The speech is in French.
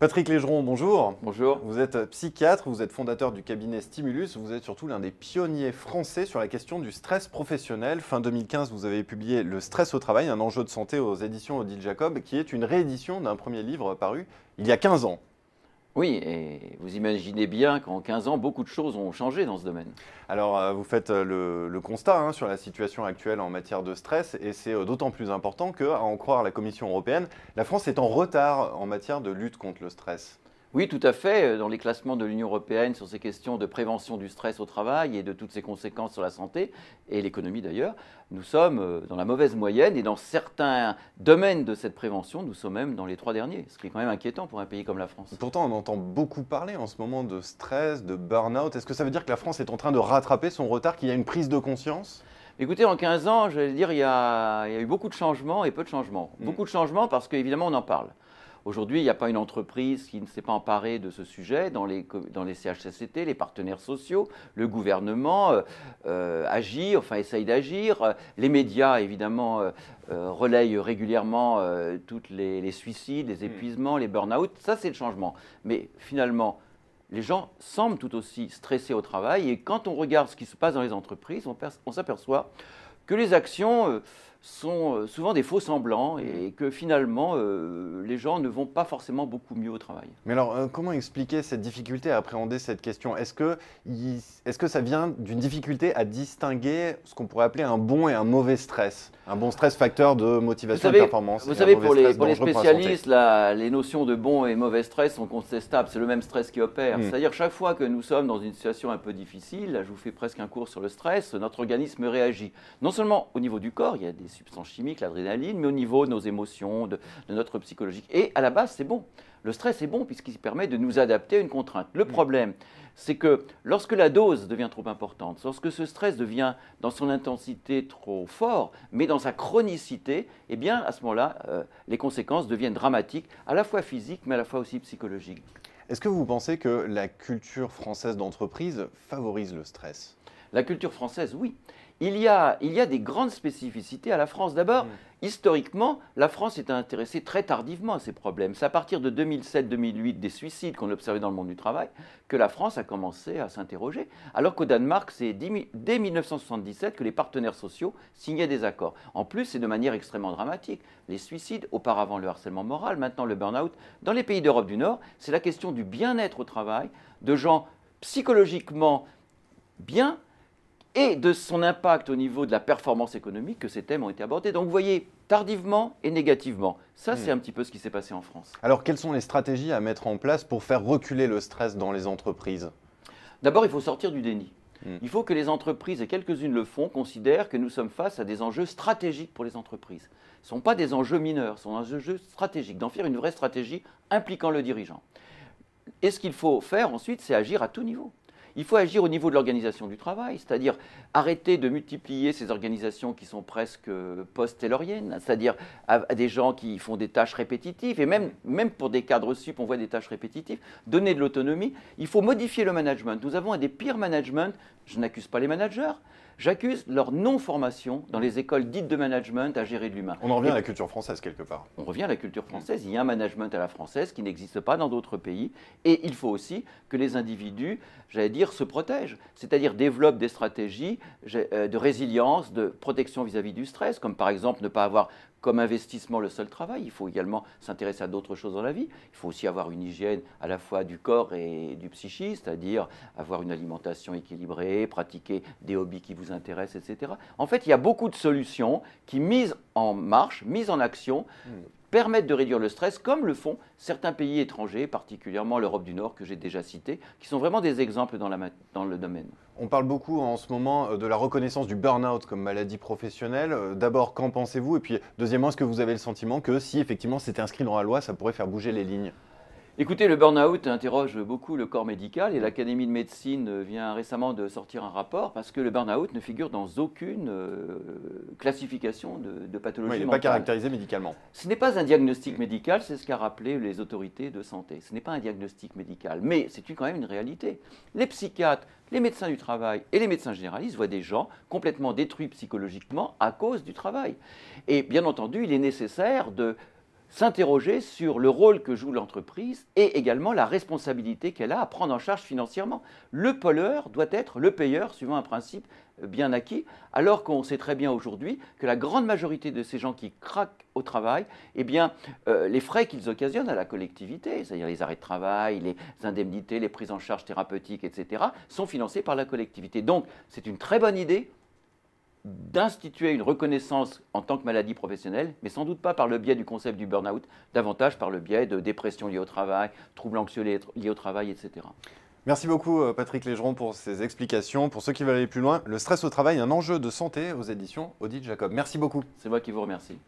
Patrick Légeron, bonjour. Bonjour. Vous êtes psychiatre, vous êtes fondateur du cabinet Stimulus, vous êtes surtout l'un des pionniers français sur la question du stress professionnel. Fin 2015, vous avez publié Le stress au travail, un enjeu de santé aux éditions Odile Jacob, qui est une réédition d'un premier livre paru il y a 15 ans. Oui, et vous imaginez bien qu'en 15 ans, beaucoup de choses ont changé dans ce domaine. Alors, euh, vous faites euh, le, constat hein, sur la situation actuelle en matière de stress, et c'est euh, d'autant plus important que, à en croire la Commission européenne, la France est en retard en matière de lutte contre le stress. Oui, tout à fait. Euh, dans les classements de l'Union européenne sur ces questions de prévention du stress au travail et de toutes ses conséquences sur la santé et l'économie d'ailleurs, nous sommes euh, dans la mauvaise moyenne et dans certains domaines de cette prévention, nous sommes même dans les trois derniers, ce qui est quand même inquiétant pour un pays comme la France. Pourtant, on entend beaucoup parler en ce moment de stress, de burn-out. Est-ce que ça veut dire que la France est en train de rattraper son retard, qu'il y a une prise de conscience Écoutez, en 15 ans, je vais dire, il y, a, eu beaucoup de changements et peu de changements. Mm. Beaucoup de changements parce qu'évidemment, on en parle. Aujourd'hui, il n'y a pas une entreprise qui ne s'est pas emparée de ce sujet dans les, dans les CHCCT, les partenaires sociaux, le gouvernement euh, euh, agit, enfin essaye d'agir. Les médias, évidemment, euh, relayent régulièrement toutes tous les, suicides, les hmm. épuisements, les burn-out. Ça, c'est le changement. Mais finalement, les gens semblent tout aussi stressés au travail. Et quand on regarde ce qui se passe dans les entreprises, on, on s'aperçoit que les actions sont euh, souvent des faux semblants et mm. que finalement euh, les gens ne vont pas forcément beaucoup mieux au travail. Mais alors euh, comment expliquer cette difficulté à appréhender cette question Est-ce que, est -ce que ça vient d'une difficulté à distinguer ce qu'on pourrait appeler un bon et un mauvais stress un bon stress facteur de motivation et et performance. Vous savez, pour les, spécialistes, les notions de bon et mauvais stress sont contestables. C'est le même stress qui opère. Hmm. C'est-à-dire, chaque fois que nous sommes dans une situation un peu difficile, je vous fais presque un cours sur le stress, notre organisme réagit. Non seulement au niveau du corps, il y a des substances chimiques, l'adrénaline, mais au niveau de nos émotions, de, notre psychologie. Et à la base, c'est bon. Le stress est bon puisqu'il permet de nous adapter à une contrainte. Le hmm. problème, c'est que lorsque la dose devient trop importante, lorsque ce stress devient dans son intensité trop fort, mais dans sa chronicité, eh bien à ce moment-là, euh, les conséquences deviennent dramatiques, à la fois physiques, mais à la fois aussi psychologiques. Est-ce que vous pensez que la culture française d'entreprise favorise le stress La culture française, oui il y, a, il des grandes spécificités à la France. D'abord, mm. historiquement, la France s'est intéressée très tardivement à ces problèmes. C'est à partir de 2007-2008, des suicides qu'on observait dans le monde du travail, que la France a commencé à s'interroger. Alors qu'au Danemark, c'est dès 1977 que les partenaires sociaux signaient des accords. En plus, c'est de manière extrêmement dramatique. Les suicides, auparavant le harcèlement moral, maintenant le burn-out. Dans les pays d'Europe du Nord, c'est la question du bien-être au travail, de gens psychologiquement bien, et de son impact au niveau de la performance économique que ces thèmes ont été abordés. Donc vous voyez, tardivement et négativement. Ça, hmm. c'est un petit peu ce qui s'est passé en France. Alors quelles sont les stratégies à mettre en place pour faire reculer le stress dans les entreprises D'abord, il faut sortir du déni. Hmm. Il faut que les entreprises, et quelques-unes le font, considèrent que nous sommes face à des enjeux stratégiques pour les entreprises. Ce ne sont pas des enjeux mineurs, ce sont des enjeux stratégiques, d'en faire une vraie stratégie impliquant le dirigeant. Et ce qu'il faut faire ensuite, c'est agir à tout niveau. Il faut agir au niveau de l'organisation du travail, c'est-à-dire arrêter de multiplier ces organisations qui sont presque euh, post-tayloriennes, c'est-à-dire à des gens qui font des tâches répétitives, et même, même pour des cadres sup, on voit des tâches répétitives, donner de l'autonomie. Il faut modifier le management. Nous avons un des pires managements, je n'accuse pas les managers, J'accuse leur non-formation dans les écoles dites de management à gérer de l'humain. On en revient à la culture française quelque part. On revient à la culture française. Il y a un management à la française qui n'existe pas dans d'autres pays. Et il faut aussi que les individus, j'allais dire, se protège, c'est-à-dire développe des stratégies euh, de résilience, de protection vis-à-vis du stress, comme par exemple ne pas avoir comme investissement le seul travail. Il faut également s'intéresser à d'autres choses dans la vie. Il faut aussi avoir une hygiène à la fois du corps et du psychisme, c'est-à-dire avoir une alimentation équilibrée, pratiquer des hobbies qui vous intéressent, etc. En fait, il y a beaucoup de solutions qui mises en marche, mises en action, hmm permettent de réduire le stress, comme le font certains pays étrangers, particulièrement l'Europe du Nord que j'ai déjà cité, qui sont vraiment des exemples dans, dans le domaine. On parle beaucoup hein, en ce moment euh, de la reconnaissance du burn-out comme maladie professionnelle. Euh, d'abord, qu'en pensez-vous Et puis, deuxièmement, est-ce que vous avez le sentiment que si effectivement c'était inscrit dans la loi, ça pourrait faire bouger les lignes Écoutez, le burn-out interroge beaucoup le corps médical et l'Académie de médecine vient récemment de sortir un rapport parce que le burn-out ne figure dans aucune euh, classification de, de pathologie. Oui, il n'est pas caractérisé médicalement. Ce n'est pas un diagnostic médical, c'est ce qu'a rappelé les autorités de santé. Ce n'est pas un diagnostic médical, mais c'est quand même une réalité. Les psychiatres, les médecins du travail et les médecins généralistes voient des gens complètement détruits psychologiquement à cause du travail. Et bien entendu, il est nécessaire de s'interroger sur le rôle que joue l'entreprise et également la responsabilité qu'elle a à prendre en charge financièrement. Le pollueur doit être le payeur, suivant un principe euh, bien acquis, alors qu'on sait très bien aujourd'hui que la grande majorité de ces gens qui craquent au travail, eh bien, euh, les frais qu'ils occasionnent à la collectivité, c'est-à-dire les arrêts de travail, les indemnités, les prises en charge thérapeutiques, etc., sont financés par la collectivité. Donc, c'est une très bonne idée d'instituer une reconnaissance en tant que maladie professionnelle, mais sans doute pas par le biais du concept du burn-out, davantage par le biais de dépression liée au travail, troubles anxieux liés au travail, etc. Merci beaucoup euh, Patrick Légeron pour ces explications. Pour ceux qui veulent aller plus loin, le stress au travail, est un enjeu de santé aux éditions Audit Jacob. Merci beaucoup. C'est moi qui vous remercie.